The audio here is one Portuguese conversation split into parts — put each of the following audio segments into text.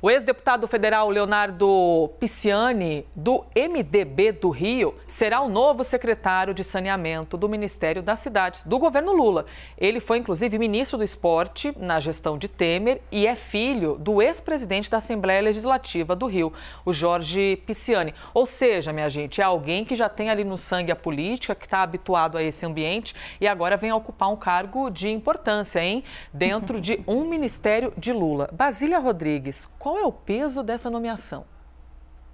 O ex-deputado federal Leonardo Pisciani, do MDB do Rio, será o novo secretário de saneamento do Ministério das Cidades do governo Lula. Ele foi, inclusive, ministro do Esporte na gestão de Temer e é filho do ex-presidente da Assembleia Legislativa do Rio, o Jorge Pisciani. Ou seja, minha gente, é alguém que já tem ali no sangue a política, que está habituado a esse ambiente e agora vem ocupar um cargo de importância, hein? Dentro de um ministério de Lula. Basília Rodrigues, qual é o peso dessa nomeação?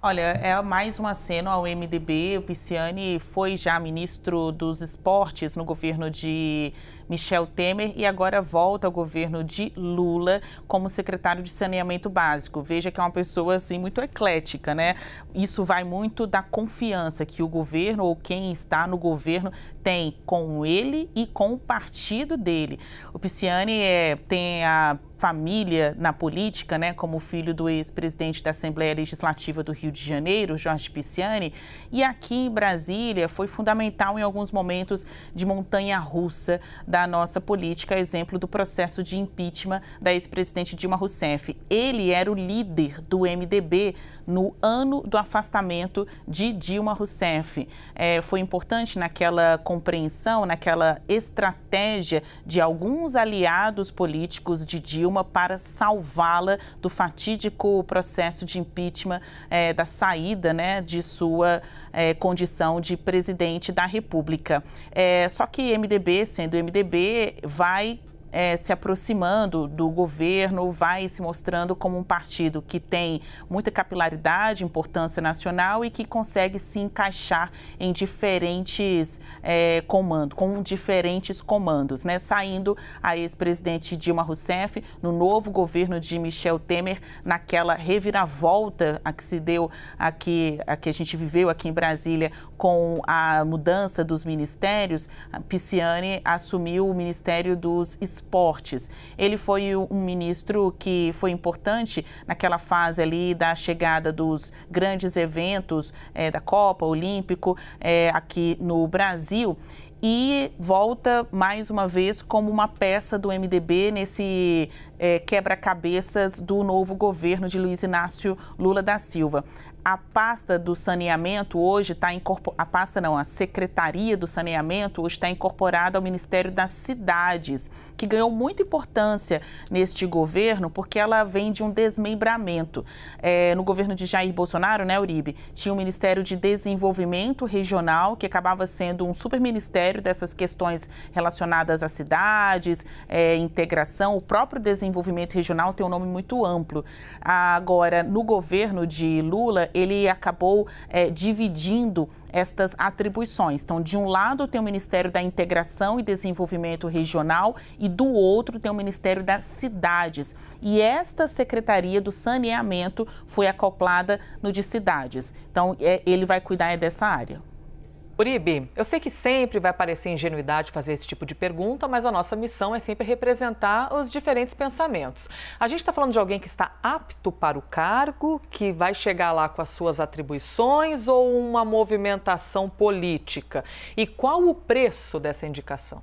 Olha, é mais um aceno ao MDB. O Pisciani foi já ministro dos esportes no governo de Michel Temer e agora volta ao governo de Lula como secretário de saneamento básico. Veja que é uma pessoa assim muito eclética, né? Isso vai muito da confiança que o governo ou quem está no governo tem com ele e com o partido dele. O Pisciani é, tem a família na política, né, como filho do ex-presidente da Assembleia Legislativa do Rio de Janeiro, Jorge Pisciani, e aqui em Brasília foi fundamental em alguns momentos de montanha russa da nossa política, exemplo do processo de impeachment da ex-presidente Dilma Rousseff. Ele era o líder do MDB no ano do afastamento de Dilma Rousseff. É, foi importante naquela compreensão, naquela estratégia de alguns aliados políticos de Dilma Dilma para salvá-la do fatídico processo de impeachment é, da saída né, de sua é, condição de presidente da República. É, só que MDB, sendo MDB, vai é, se aproximando do governo, vai se mostrando como um partido que tem muita capilaridade, importância nacional e que consegue se encaixar em diferentes é, comandos, com diferentes comandos, né? Saindo a ex-presidente Dilma Rousseff no novo governo de Michel Temer naquela reviravolta a que se deu aqui, a que a gente viveu aqui em Brasília com a mudança dos ministérios, Pisciani assumiu o Ministério dos Esportes ele foi um ministro que foi importante naquela fase ali da chegada dos grandes eventos é, da Copa, Olímpico, é, aqui no Brasil e volta mais uma vez como uma peça do MDB nesse é, quebra-cabeças do novo governo de Luiz Inácio Lula da Silva. A pasta do saneamento hoje está incorporada, a pasta não, a Secretaria do Saneamento hoje está incorporada ao Ministério das Cidades, que ganhou muita importância neste governo, porque ela vem de um desmembramento. É, no governo de Jair Bolsonaro, né, Uribe, tinha o Ministério de Desenvolvimento Regional, que acabava sendo um superministério dessas questões relacionadas às cidades, é, integração, o próprio desenvolvimento regional tem um nome muito amplo. Agora, no governo de Lula, ele acabou é, dividindo estas atribuições. Então, de um lado tem o Ministério da Integração e Desenvolvimento Regional e do outro tem o Ministério das Cidades. E esta Secretaria do Saneamento foi acoplada no de Cidades. Então, é, ele vai cuidar é dessa área. Uribe, eu sei que sempre vai parecer ingenuidade fazer esse tipo de pergunta, mas a nossa missão é sempre representar os diferentes pensamentos. A gente está falando de alguém que está apto para o cargo, que vai chegar lá com as suas atribuições ou uma movimentação política? E qual o preço dessa indicação?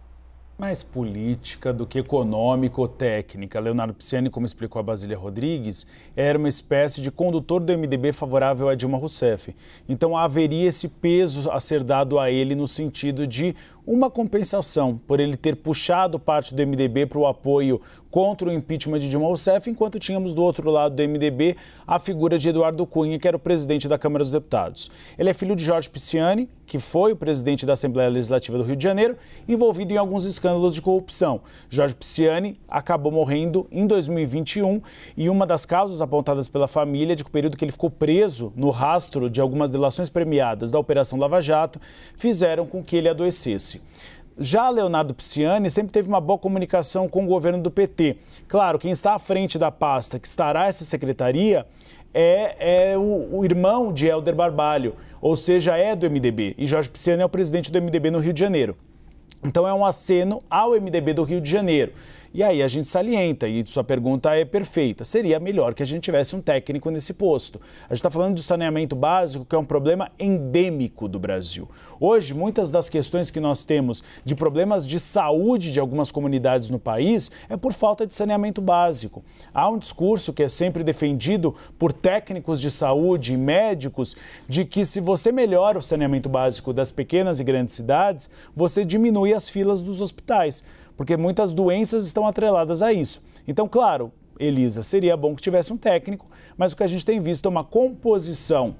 mais política do que econômico ou técnica. Leonardo Pisciani, como explicou a Basília Rodrigues, era uma espécie de condutor do MDB favorável a Dilma Rousseff. Então haveria esse peso a ser dado a ele no sentido de uma compensação por ele ter puxado parte do MDB para o apoio contra o impeachment de Dilma Rousseff, enquanto tínhamos do outro lado do MDB a figura de Eduardo Cunha, que era o presidente da Câmara dos Deputados. Ele é filho de Jorge Pisciani, que foi o presidente da Assembleia Legislativa do Rio de Janeiro, envolvido em alguns escândalos de corrupção. Jorge Pisciani acabou morrendo em 2021 e uma das causas apontadas pela família é de que o período que ele ficou preso no rastro de algumas delações premiadas da Operação Lava Jato fizeram com que ele adoecesse. Já Leonardo Pisciani sempre teve uma boa comunicação com o governo do PT. Claro, quem está à frente da pasta, que estará essa secretaria, é, é o, o, irmão de Helder Barbalho, ou seja, é do MDB. E Jorge Pisciani é o presidente do MDB no Rio de Janeiro. Então é um aceno ao MDB do Rio de Janeiro. E aí a gente salienta, e sua pergunta é perfeita, seria melhor que a gente tivesse um técnico nesse posto. A gente está falando de saneamento básico, que é um problema endêmico do Brasil. Hoje, muitas das questões que nós temos de problemas de saúde de algumas comunidades no país é por falta de saneamento básico. Há um discurso que é sempre defendido por técnicos de saúde e médicos de que se você melhora o saneamento básico das pequenas e grandes cidades, você diminui as filas dos hospitais porque muitas doenças estão atreladas a isso. Então, claro, Elisa, seria bom que tivesse um técnico, mas o que a gente tem visto é uma composição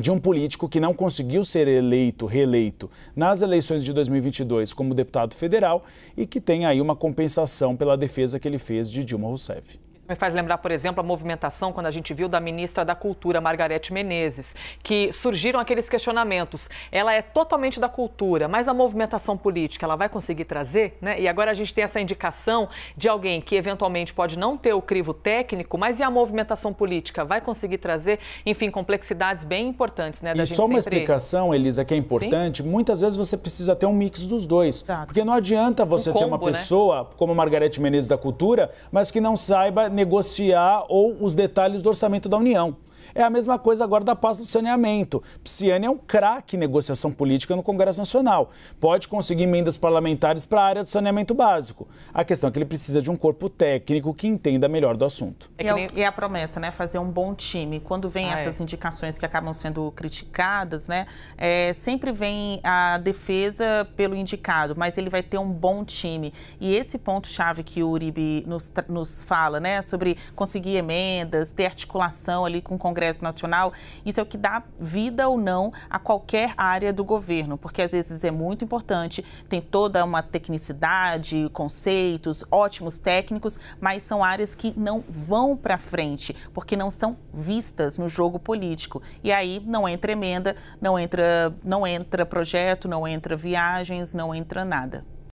de um político que não conseguiu ser eleito, reeleito nas eleições de 2022 como deputado federal e que tem aí uma compensação pela defesa que ele fez de Dilma Rousseff. Me faz lembrar, por exemplo, a movimentação quando a gente viu da ministra da Cultura, Margarete Menezes, que surgiram aqueles questionamentos. Ela é totalmente da cultura, mas a movimentação política ela vai conseguir trazer, né? E agora a gente tem essa indicação de alguém que eventualmente pode não ter o crivo técnico, mas e a movimentação política vai conseguir trazer, enfim, complexidades bem importantes, né? Da e gente só uma explicação, Elisa, que é importante. Sim? Muitas vezes você precisa ter um mix dos dois, Exato. porque não adianta você um combo, ter uma né? pessoa né? como Margarete Menezes da cultura, mas que não saiba negociar ou os detalhes do orçamento da União. É a mesma coisa agora da pasta do saneamento. Psiane é um craque em negociação política no Congresso Nacional. Pode conseguir emendas parlamentares para a área do saneamento básico. A questão é que ele precisa de um corpo técnico que entenda melhor do assunto. É é e, é, a promessa, né? Fazer um bom time. Quando vem ah, é. essas é. indicações que acabam sendo criticadas, né? É, sempre vem a defesa pelo indicado, mas ele vai ter um bom time. E esse ponto-chave que o Uribe nos, nos fala, né? Sobre conseguir emendas, ter articulação ali com o Congresso Congresso Nacional, isso é o que dá vida ou não a qualquer área do governo, porque às vezes é muito importante, tem toda uma tecnicidade, conceitos, ótimos técnicos, mas são áreas que não vão para frente, porque não são vistas no jogo político. E aí não entra emenda, não entra, não entra projeto, não entra viagens, não entra nada.